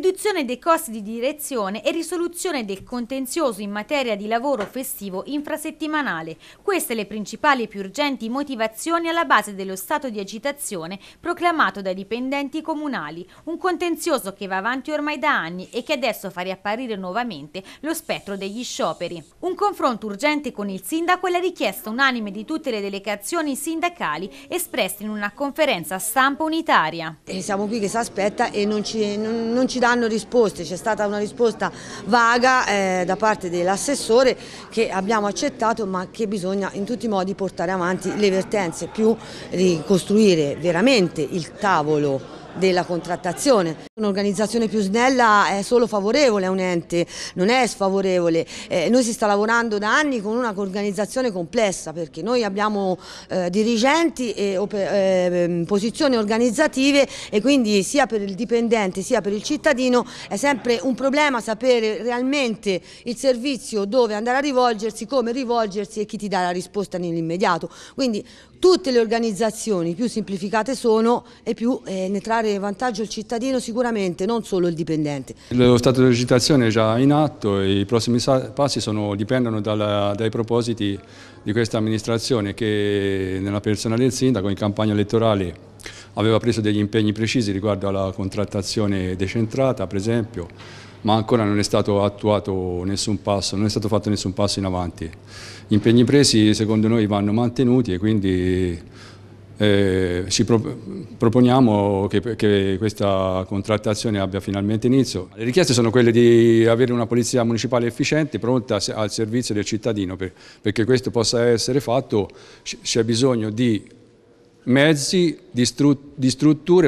riduzione dei costi di direzione e risoluzione del contenzioso in materia di lavoro festivo infrasettimanale. Queste le principali e più urgenti motivazioni alla base dello stato di agitazione proclamato dai dipendenti comunali, un contenzioso che va avanti ormai da anni e che adesso fa riapparire nuovamente lo spettro degli scioperi. Un confronto urgente con il sindaco e la richiesta unanime di tutte le delegazioni sindacali espresse in una conferenza stampa unitaria. E eh, siamo qui che si aspetta e non ci, non, non ci dà daranno risposte, c'è stata una risposta vaga eh, da parte dell'assessore che abbiamo accettato ma che bisogna in tutti i modi portare avanti le vertenze, più ricostruire veramente il tavolo della contrattazione. Un'organizzazione più snella è solo favorevole a un ente, non è sfavorevole. Eh, noi si sta lavorando da anni con un'organizzazione complessa perché noi abbiamo eh, dirigenti e eh, posizioni organizzative e quindi sia per il dipendente sia per il cittadino è sempre un problema sapere realmente il servizio dove andare a rivolgersi, come rivolgersi e chi ti dà la risposta nell'immediato. Quindi Tutte le organizzazioni più semplificate sono e più eh, ne trarre vantaggio il cittadino sicuramente, non solo il dipendente. Lo stato di recitazione è già in atto e i prossimi passi sono, dipendono dalla, dai propositi di questa amministrazione che nella persona del sindaco in campagna elettorale aveva preso degli impegni precisi riguardo alla contrattazione decentrata per esempio ma ancora non è stato attuato nessun passo, non è stato fatto nessun passo in avanti. Gli impegni presi secondo noi vanno mantenuti e quindi eh, ci pro proponiamo che, che, questa contrattazione abbia finalmente inizio. Le richieste sono quelle di avere una polizia municipale efficiente, pronta al servizio del cittadino, per, perché questo possa essere fatto c'è bisogno di mezzi, di, stru di strutture